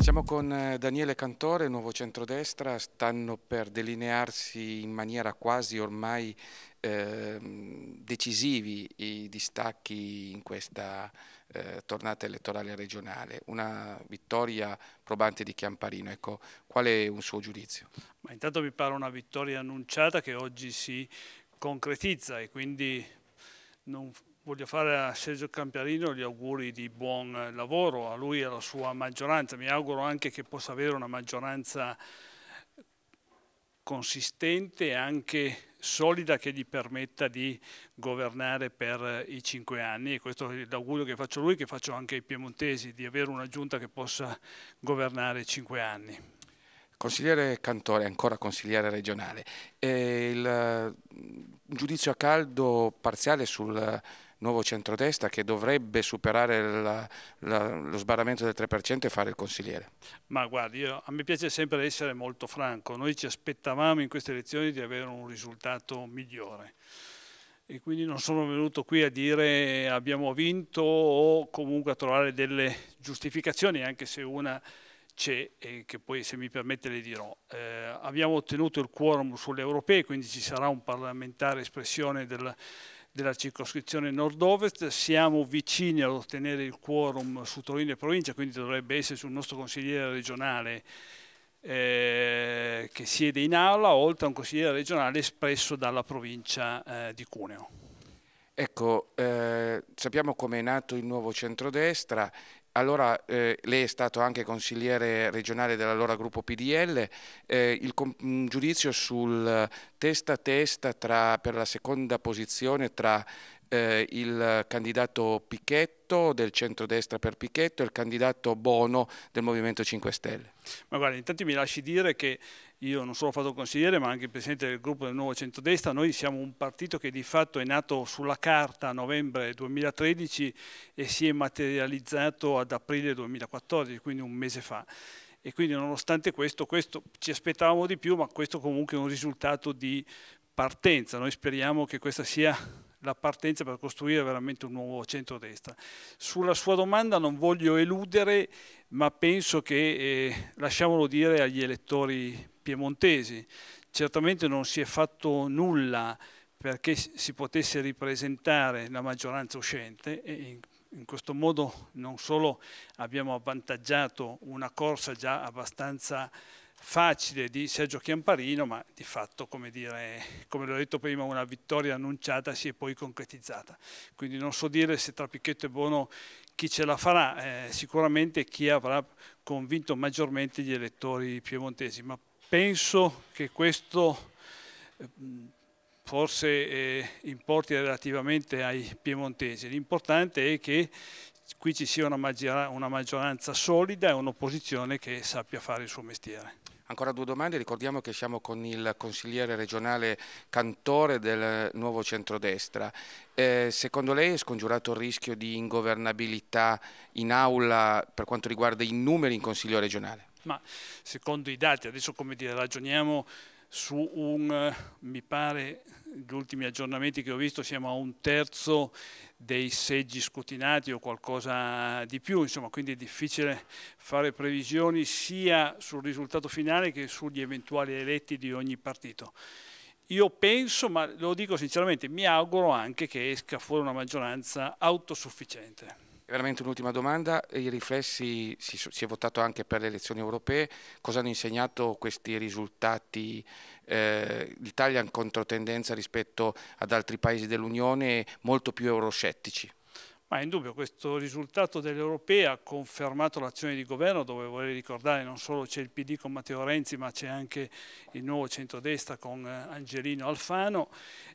Siamo con eh, Daniele Cantore, nuovo centrodestra, stanno per delinearsi in maniera quasi ormai eh, decisivi i distacchi in questa eh, tornata elettorale regionale, una vittoria probante di Chiamparino, ecco, qual è un suo giudizio? Ma intanto mi pare una vittoria annunciata che oggi si concretizza e quindi non voglio fare a Sergio Campiarino gli auguri di buon lavoro, a lui e alla sua maggioranza. Mi auguro anche che possa avere una maggioranza consistente e anche solida che gli permetta di governare per i cinque anni e questo è l'augurio che faccio a lui e che faccio anche ai piemontesi di avere una giunta che possa governare cinque anni. Consigliere Cantore, ancora consigliere regionale, eh, il, un mm, giudizio a caldo parziale sul nuovo centrodestra che dovrebbe superare la, la, lo sbarramento del 3% e fare il consigliere? Ma guardi, io, a me piace sempre essere molto franco, noi ci aspettavamo in queste elezioni di avere un risultato migliore e quindi non sono venuto qui a dire abbiamo vinto o comunque a trovare delle giustificazioni, anche se una c'è e che poi se mi permette le dirò. Eh, abbiamo ottenuto il quorum sulle europee, quindi ci sarà un parlamentare espressione del della circoscrizione nord-ovest, siamo vicini ad ottenere il quorum su Torino e provincia, quindi dovrebbe essere sul nostro consigliere regionale eh, che siede in aula, oltre a un consigliere regionale espresso dalla provincia eh, di Cuneo. Ecco, eh, sappiamo come è nato il nuovo centrodestra allora eh, lei è stato anche consigliere regionale dell'allora gruppo PDL, eh, il giudizio sul testa a testa tra, per la seconda posizione tra eh, il candidato Pichetto del centrodestra per Pichetto e il candidato Bono del Movimento 5 Stelle. Ma guarda, intanto mi lasci dire che io non solo ho fatto consigliere ma anche il presidente del gruppo del nuovo centrodestra, noi siamo un partito che di fatto è nato sulla carta a novembre 2013 e si è materializzato ad aprile 2014, quindi un mese fa e quindi nonostante questo, questo ci aspettavamo di più ma questo comunque è un risultato di partenza, noi speriamo che questa sia la partenza per costruire veramente un nuovo centrodestra. Sulla sua domanda non voglio eludere, ma penso che, eh, lasciamolo dire agli elettori piemontesi, certamente non si è fatto nulla perché si potesse ripresentare la maggioranza uscente e in in questo modo non solo abbiamo avvantaggiato una corsa già abbastanza facile di Sergio Chiamparino, ma di fatto, come, dire, come l'ho detto prima, una vittoria annunciata si è poi concretizzata. Quindi non so dire se tra Picchetto e Bono chi ce la farà, eh, sicuramente chi avrà convinto maggiormente gli elettori piemontesi, ma penso che questo eh, forse eh, importi relativamente ai piemontesi. L'importante è che qui ci sia una, maggioranza solida e un'opposizione che sappia fare il suo mestiere. Ancora due domande, ricordiamo che siamo con il consigliere regionale Cantore del Nuovo Centrodestra. Eh, secondo lei è scongiurato il rischio di ingovernabilità in aula per quanto riguarda i numeri in consiglio regionale? Ma secondo i dati, adesso come dire, ragioniamo su un, eh, mi pare, gli ultimi aggiornamenti che ho visto siamo a un terzo dei seggi scrutinati o qualcosa di più, insomma, quindi è difficile fare previsioni sia sul risultato finale che sugli eventuali eletti di ogni partito. Io penso, ma lo dico sinceramente, mi auguro anche che esca fuori una maggioranza autosufficiente. Veramente un'ultima domanda, i riflessi, si, si, è votato anche per le elezioni europee, cosa hanno insegnato questi risultati? Eh, L'Italia in controtendenza rispetto ad altri paesi dell'Unione molto più euroscettici. Ma indubbio questo risultato dell'Europea ha confermato l'azione di governo dove vorrei ricordare non solo c'è il PD con Matteo Renzi ma c'è anche il nuovo centrodestra con eh, Angelino Alfano,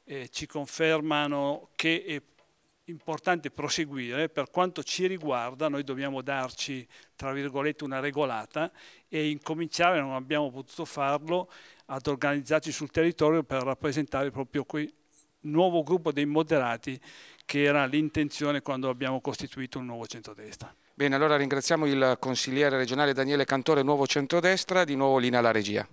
eh, ci confermano che importante proseguire, per quanto ci riguarda noi dobbiamo darci, tra virgolette, una regolata e incominciare, non abbiamo potuto farlo, ad organizzarci sul territorio per rappresentare proprio quel nuovo gruppo dei moderati che era l'intenzione quando abbiamo costituito un nuovo centrodestra. Bene, allora ringraziamo il consigliere regionale Daniele Cantore, nuovo centrodestra, di nuovo linea alla regia.